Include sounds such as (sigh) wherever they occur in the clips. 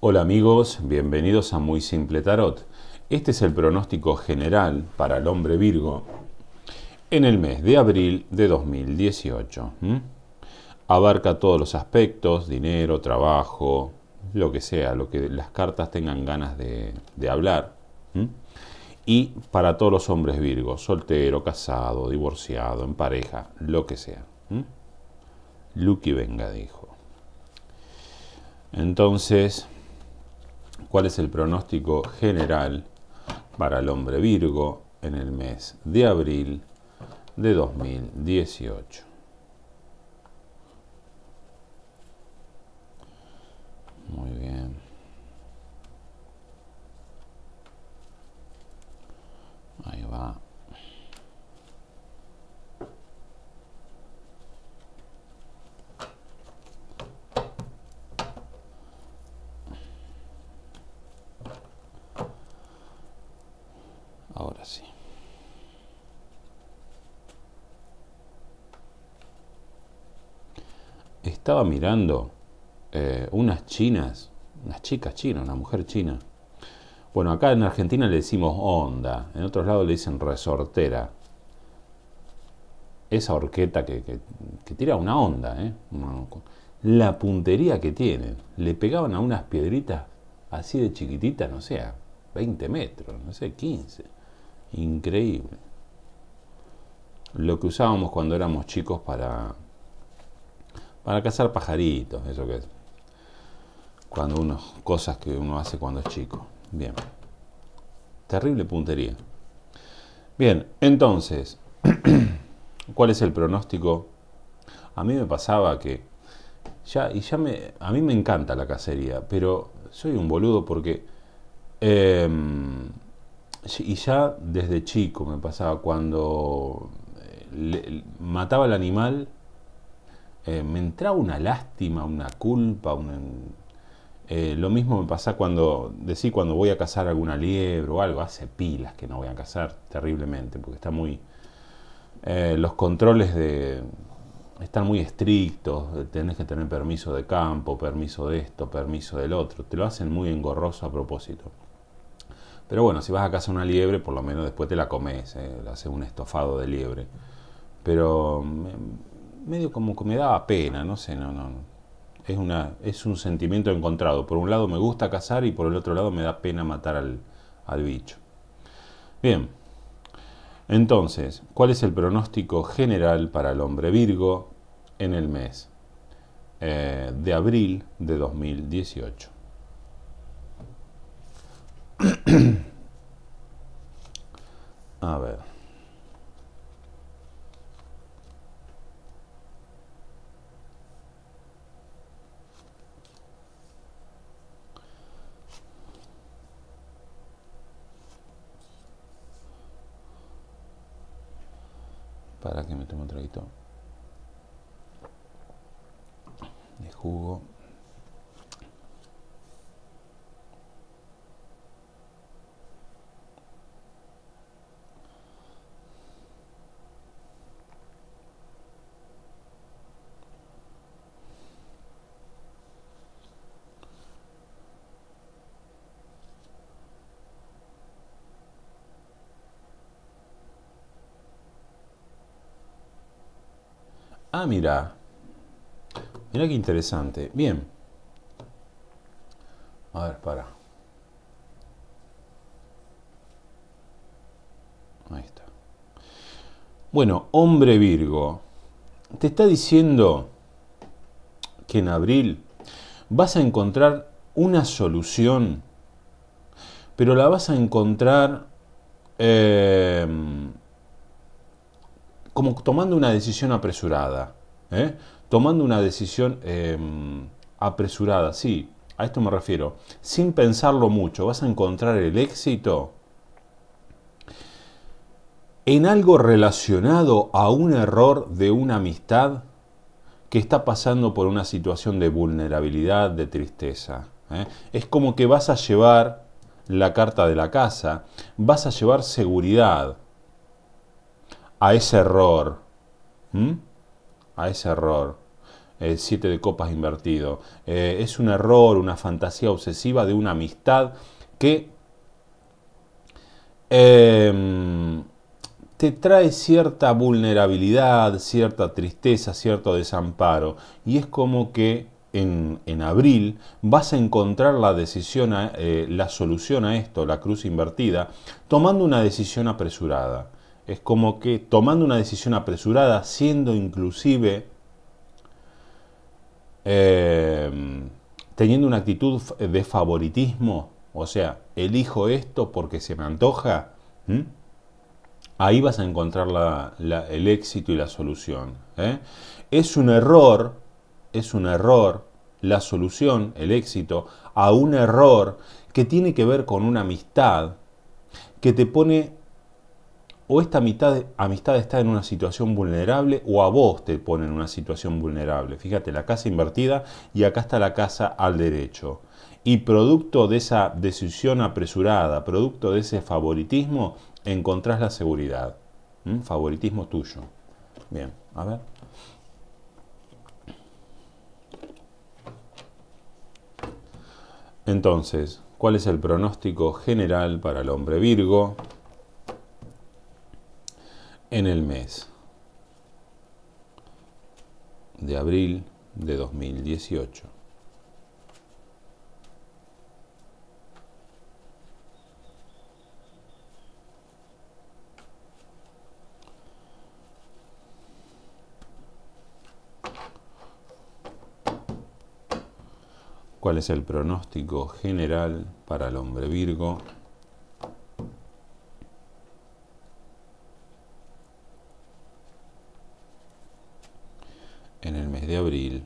Hola amigos, bienvenidos a Muy Simple Tarot. Este es el pronóstico general para el hombre Virgo en el mes de abril de 2018. Abarca todos los aspectos, dinero, trabajo, lo que sea, lo que las cartas tengan ganas de, hablar. Y para todos los hombres virgos, soltero, casado, divorciado, en pareja, lo que sea. Lucky venga, dijo. Entonces, cuál es el pronóstico general para el hombre Virgo en el mes de abril de 2018. Muy bien. mirando eh, unas chinas, unas chicas chinas, una mujer china. Bueno, acá en Argentina le decimos onda, en otros lados le dicen resortera. Esa horqueta que, tira una onda, ¿eh? La puntería que tienen, le pegaban a unas piedritas así de chiquititas, no sé, 20 metros, no sé, 15. Increíble. Lo que usábamos cuando éramos chicos para para cazar pajaritos, eso que es. Cuando uno, cosas que uno hace cuando es chico. Bien. Terrible puntería. Bien, entonces, (clears throat) ¿cuál es el pronóstico? A mí me pasaba que ya y ya me a mí me encanta la cacería, pero soy un boludo porque em, y ya desde chico me pasaba cuando eh, mataba al animal eh, me entraba una lástima, una culpa, eh, lo mismo me pasa cuando, decí, cuando voy a cazar alguna liebre o algo, hace pilas que no voy a cazar terriblemente, porque está muy... Eh, los controles de, están muy estrictos, tenés que tener permiso de campo, permiso de esto, permiso del otro, te lo hacen muy engorroso a propósito. Pero bueno, si vas a cazar una liebre, por lo menos después te la comes, haces un estofado de liebre. Pero mm, medio como que me daba pena, no sé, no, no. Es, una, es un sentimiento encontrado. Por un lado me gusta cazar y por el otro lado me da pena matar al, al bicho. Bien, entonces, ¿cuál es el pronóstico general para el hombre Virgo en el mes eh, de abril de 2018? (clears throat) A ver. para que me tome un traguito de jugo. Ah, mira. Mira qué interesante. Bien. A ver, para. Ahí está. Bueno, hombre Virgo, te está diciendo que en abril vas a encontrar una solución, pero la vas a encontrar eh, como tomando una decisión apresurada. ¿eh? Tomando una decisión em, apresurada, sí, a esto me refiero. Sin pensarlo mucho, vas a encontrar el éxito en algo relacionado a un error de una amistad que está pasando por una situación de vulnerabilidad, de tristeza. ¿eh? Es como que vas a llevar la carta de la casa, vas a llevar seguridad, a ese error. A ese error. El siete de copas invertido. Eh, es un error, una fantasía obsesiva de una amistad que em, te trae cierta vulnerabilidad, cierta tristeza, cierto desamparo. Y es como que en, abril vas a encontrar la decisión, eh, la solución a esto, la cruz invertida, tomando una decisión apresurada es como que tomando una decisión apresurada, siendo inclusive, eh, teniendo una actitud de favoritismo, o sea, elijo esto porque se me antoja, ahí vas a encontrar la, el éxito y la solución. ¿eh? Es un error, es un error, la solución, el éxito, a un error que tiene que ver con una amistad que te pone o esta mitad, amistad está en una situación vulnerable o a vos te pone en una situación vulnerable. Fíjate, la casa invertida y acá está la casa al derecho. Y producto de esa decisión apresurada, producto de ese favoritismo, encontrás la seguridad. ¿Mm? Favoritismo tuyo. Bien, a ver. Entonces, ¿cuál es el pronóstico general para el hombre Virgo? en el mes de abril de 2018. ¿Cuál es el pronóstico general para el hombre Virgo abril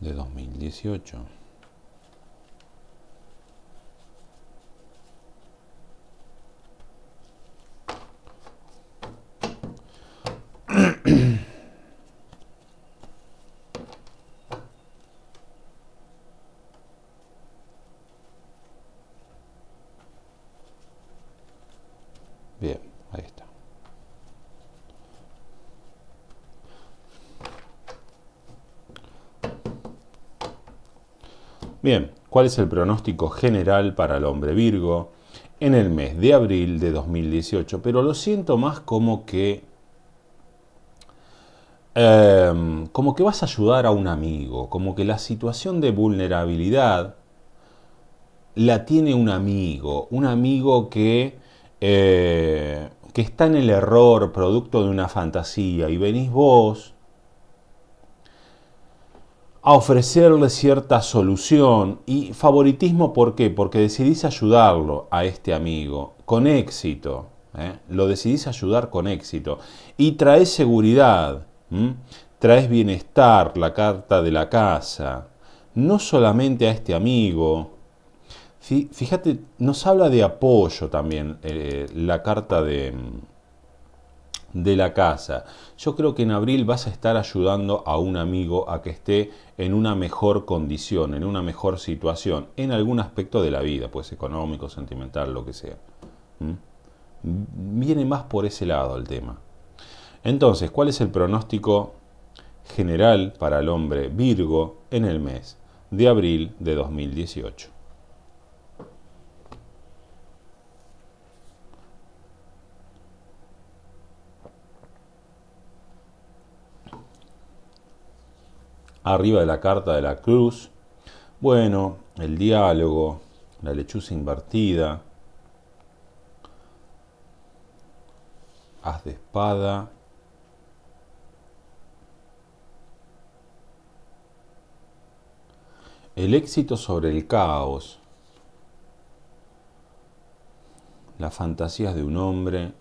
de 2018. Bien, ¿cuál es el pronóstico general para el hombre Virgo en el mes de abril de 2018? Pero lo siento más como que... Em, como que vas a ayudar a un amigo, como que la situación de vulnerabilidad la tiene un amigo, un amigo que, eh, que está en el error producto de una fantasía y venís vos a ofrecerle cierta solución y favoritismo, ¿por qué? Porque decidís ayudarlo a este amigo con éxito, ¿eh? lo decidís ayudar con éxito y traes seguridad, traes bienestar, la carta de la casa, no solamente a este amigo, fíjate, nos habla de apoyo también eh, la carta de mm, de la casa. Yo creo que en abril vas a estar ayudando a un amigo a que esté en una mejor condición, en una mejor situación, en algún aspecto de la vida, pues económico, sentimental, lo que sea. ¿Mm? Viene más por ese lado el tema. Entonces, ¿cuál es el pronóstico general para el hombre Virgo en el mes de abril de 2018? arriba de la carta de la cruz. Bueno, el diálogo, la lechuza invertida, haz de espada. El éxito sobre el caos, las fantasías de un hombre,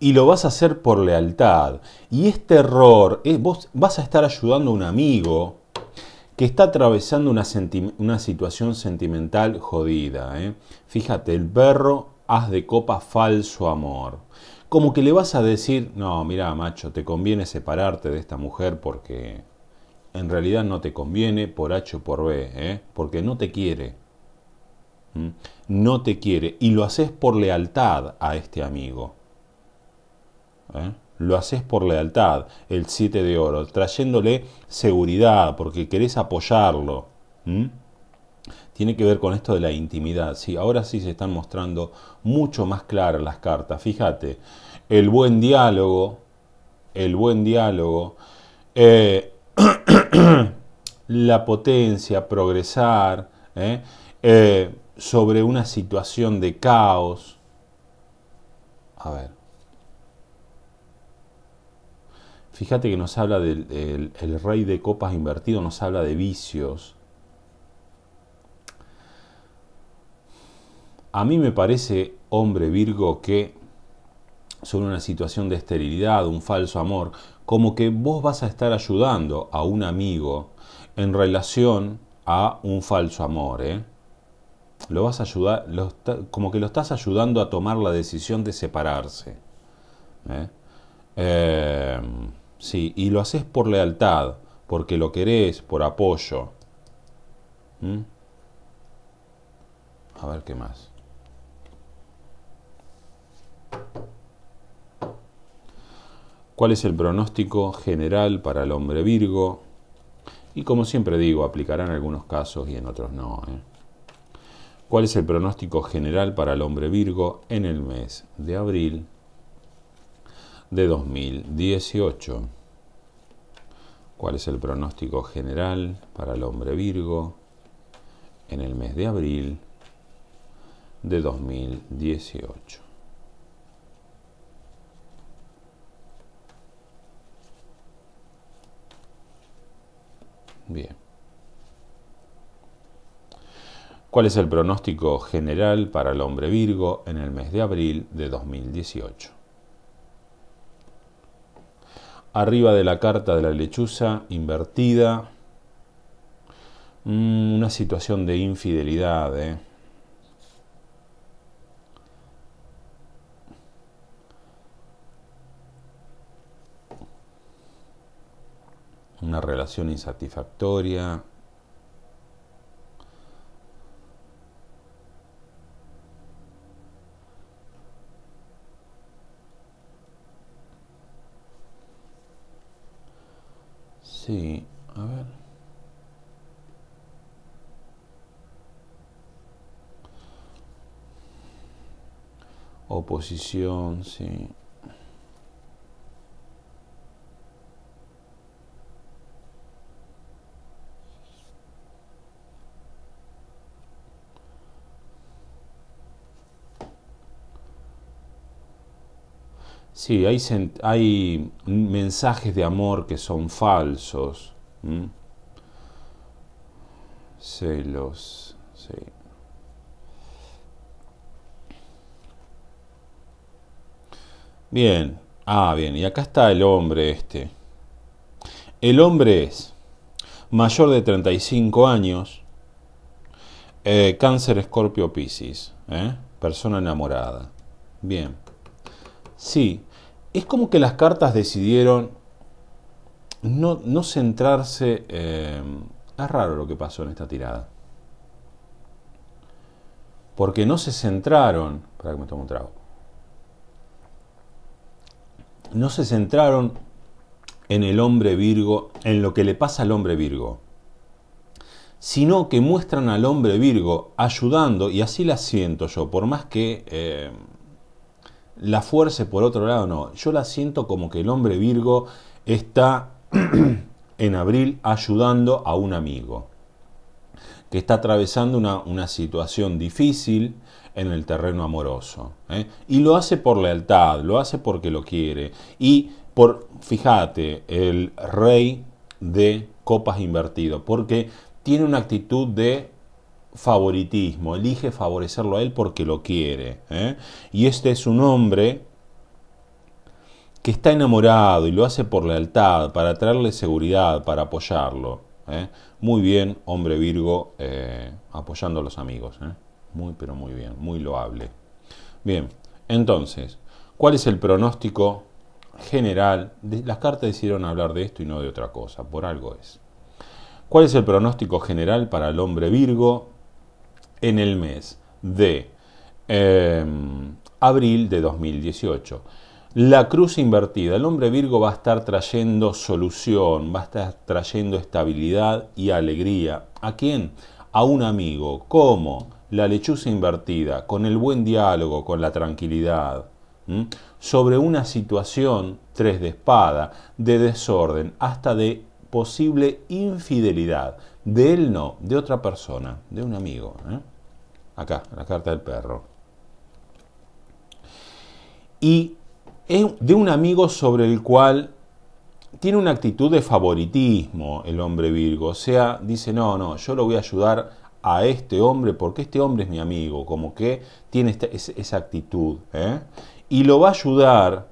y lo vas a hacer por lealtad. Y este error, eh, vos vas a estar ayudando a un amigo que está atravesando una, situación sentimental jodida. Eh. Fíjate, el perro haz de copa falso amor. Como que le vas a decir, no, mira, macho, te conviene separarte de esta mujer porque en realidad no te conviene por H o por B, ¿eh? porque no te quiere. No te quiere y lo haces por lealtad a este amigo. ¿eh? lo haces por lealtad, el 7 de oro, trayéndole seguridad porque querés apoyarlo. Tiene que ver con esto de la intimidad. Sí, ahora sí se están mostrando mucho más claras las cartas. Fíjate, el buen diálogo, el buen diálogo, eh, (clears throat) la potencia, progresar ¿eh? sobre una situación de caos. A ver. Fíjate que nos habla del el, rey de copas invertido, nos habla de vicios. A mí me parece, hombre Virgo, que sobre una situación de esterilidad, un falso amor, como que vos vas a estar ayudando a un amigo en relación a un falso amor, ¿eh? Lo vas a ayudar, como que lo estás ayudando a tomar la decisión de separarse. ¿eh? eh Sí, y lo haces por lealtad, porque lo querés, por apoyo. ¿Mm? A ver qué más. ¿Cuál es el pronóstico general para el hombre Virgo? Y como siempre digo, aplicará en algunos casos y en otros no. ¿eh? ¿Cuál es el pronóstico general para el hombre Virgo en el mes de abril de 2018? cuál es el pronóstico general para el hombre Virgo en el mes de abril de 2018. Bien. ¿Cuál es el pronóstico general para el hombre Virgo en el mes de abril de 2018? arriba de la carta de la lechuza, invertida. Mm, una situación de infidelidad. Eh. Una relación insatisfactoria. Oposición, sí. Sí, hay, hay, mensajes de amor que son falsos. Celos, sí. Bien. Ah, bien. Y acá está el hombre este. El hombre es mayor de 35 años, eh, cáncer, escorpio, piscis, ¿eh? persona enamorada. Bien. Sí, es como que las cartas decidieron no, centrarse... Eh, es raro lo que pasó en esta tirada. Porque no se centraron... Para que me tome un trago no se centraron en el hombre Virgo, en lo que le pasa al hombre Virgo, sino que muestran al hombre Virgo ayudando, y así la siento yo, por más que eh, la fuerce por otro lado no, yo la siento como que el hombre Virgo está (clears throat) en abril ayudando a un amigo que está atravesando una situación difícil, en el terreno amoroso. ¿eh? Y lo hace por lealtad, lo hace porque lo quiere. Y por, fíjate, el rey de copas invertido, porque tiene una actitud de favoritismo, elige favorecerlo a él porque lo quiere. ¿eh? Y este es un hombre que está enamorado y lo hace por lealtad, para traerle seguridad, para apoyarlo. ¿eh? Muy bien, hombre Virgo, apoyando a los amigos. Muy, pero muy bien, muy loable. Bien, entonces, ¿cuál es el pronóstico general? Las cartas hicieron hablar de esto y no de otra cosa, por algo es. ¿Cuál es el pronóstico general para el hombre Virgo en el mes de em, abril de 2018? La cruz invertida. El hombre Virgo va a estar trayendo solución, va a estar trayendo estabilidad y alegría. ¿A quién? A un amigo. ¿Cómo? la lechuza invertida, con el buen diálogo, con la tranquilidad, sobre una situación, tres de espada, de desorden, hasta de posible infidelidad, de él no, de otra persona, de un amigo. ¿eh? Acá, la carta del perro. Y de un amigo sobre el cual tiene una actitud de favoritismo el hombre Virgo. O sea, dice, no, no, yo lo voy a ayudar a este hombre porque este hombre es mi amigo, como que tiene esa actitud. ¿eh? Y lo va a ayudar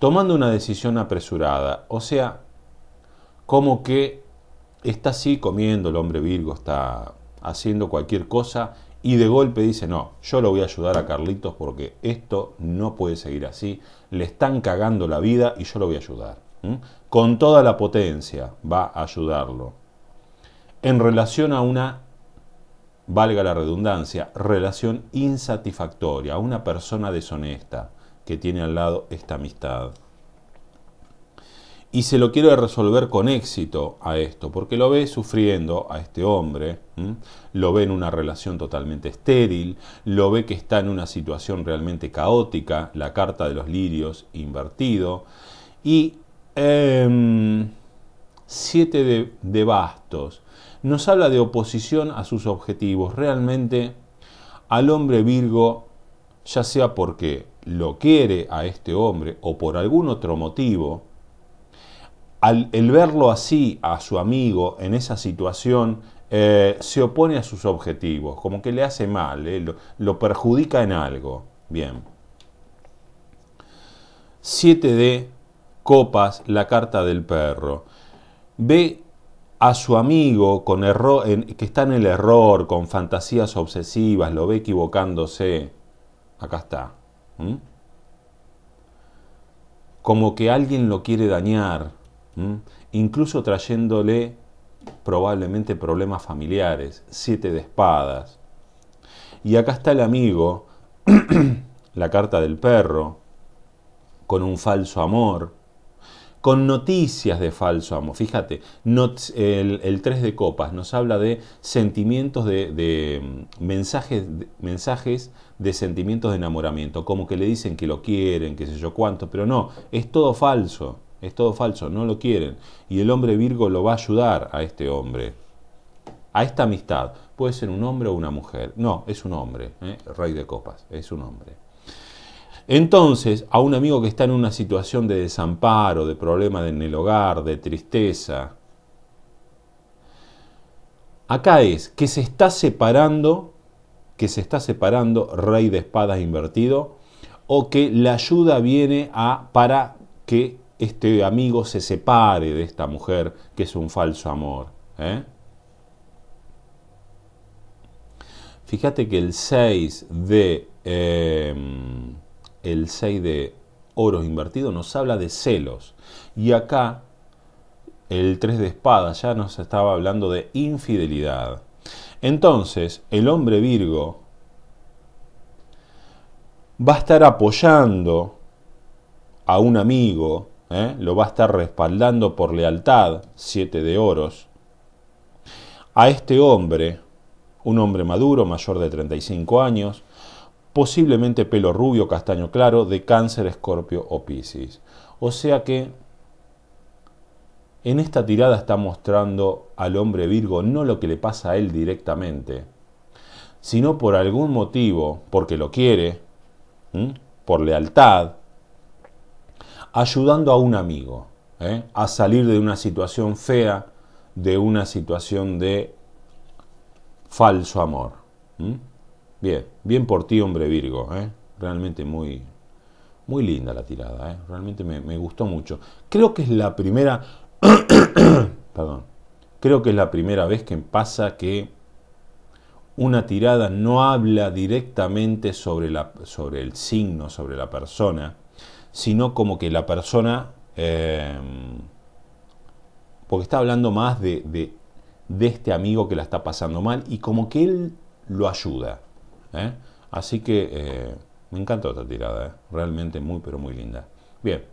tomando una decisión apresurada. O sea, como que está así comiendo el hombre Virgo, está haciendo cualquier cosa y de golpe dice, no, yo lo voy a ayudar a Carlitos porque esto no puede seguir así, le están cagando la vida y yo lo voy a ayudar. Con toda la potencia va a ayudarlo. En relación a una valga la redundancia, relación insatisfactoria, una persona deshonesta que tiene al lado esta amistad. Y se lo quiere resolver con éxito a esto, porque lo ve sufriendo a este hombre, lo ve en una relación totalmente estéril, lo ve que está en una situación realmente caótica, la carta de los lirios invertido, y em, siete de bastos, nos habla de oposición a sus objetivos. Realmente al hombre Virgo, ya sea porque lo quiere a este hombre o por algún otro motivo, al, el verlo así a su amigo en esa situación eh, se opone a sus objetivos, como que le hace mal, eh, lo, perjudica en algo. Bien. 7 de copas, la carta del perro. Ve a su amigo con error, que está en el error, con fantasías obsesivas, lo ve equivocándose. Acá está. Como que alguien lo quiere dañar, incluso trayéndole probablemente problemas familiares, siete de espadas. Y acá está el amigo, (clears throat) la carta del perro, con un falso amor con noticias de falso amo. Fíjate, el, el, 3 de copas nos habla de sentimientos de, mm, mensajes, de, mensajes de sentimientos de enamoramiento, como que le dicen que lo quieren, qué sé yo cuánto, pero no, es todo falso, es todo falso, no lo quieren. Y el hombre Virgo lo va a ayudar a este hombre, a esta amistad. Puede ser un hombre o una mujer, no, es un hombre, ¿eh? rey de copas, es un hombre. Entonces, a un amigo que está en una situación de desamparo, de problema en el hogar, de tristeza, acá es que se está separando, que se está separando rey de espadas invertido, o que la ayuda viene a, para que este amigo se separe de esta mujer que es un falso amor. ¿eh? Fíjate que el 6 de... Em, el 6 de oros invertido nos habla de celos. Y acá el 3 de espada ya nos estaba hablando de infidelidad. Entonces, el hombre Virgo va a estar apoyando a un amigo, ¿eh? lo va a estar respaldando por lealtad, 7 de oros, a este hombre, un hombre maduro, mayor de 35 años, posiblemente pelo rubio, castaño claro, de cáncer, escorpio o piscis. O sea que en esta tirada está mostrando al hombre Virgo no lo que le pasa a él directamente, sino por algún motivo, porque lo quiere, por lealtad, ayudando a un amigo ¿eh? a salir de una situación fea, de una situación de falso amor. Bien, bien por ti, hombre Virgo. ¿eh? Realmente muy, muy linda la tirada. ¿eh? Realmente me, gustó mucho. Creo que es la primera... (coughs) Perdón. Creo que es la primera vez que pasa que una tirada no habla directamente sobre, la, sobre el signo, sobre la persona, sino como que la persona... Em, porque está hablando más de, de este amigo que la está pasando mal y como que él lo ayuda. ¿eh? Así que eh, me encantó esta tirada, ¿eh? realmente muy, pero muy linda. Bien,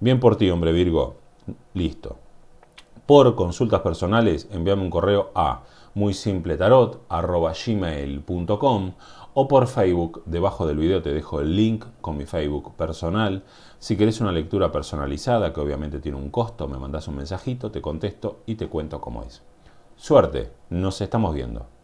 bien por ti, hombre Virgo. Listo. Por consultas personales, envíame un correo a muy simple tarot o por Facebook. Debajo del video te dejo el link con mi Facebook personal. Si querés una lectura personalizada, que obviamente tiene un costo, me mandas un mensajito, te contesto y te cuento cómo es. Suerte, nos estamos viendo.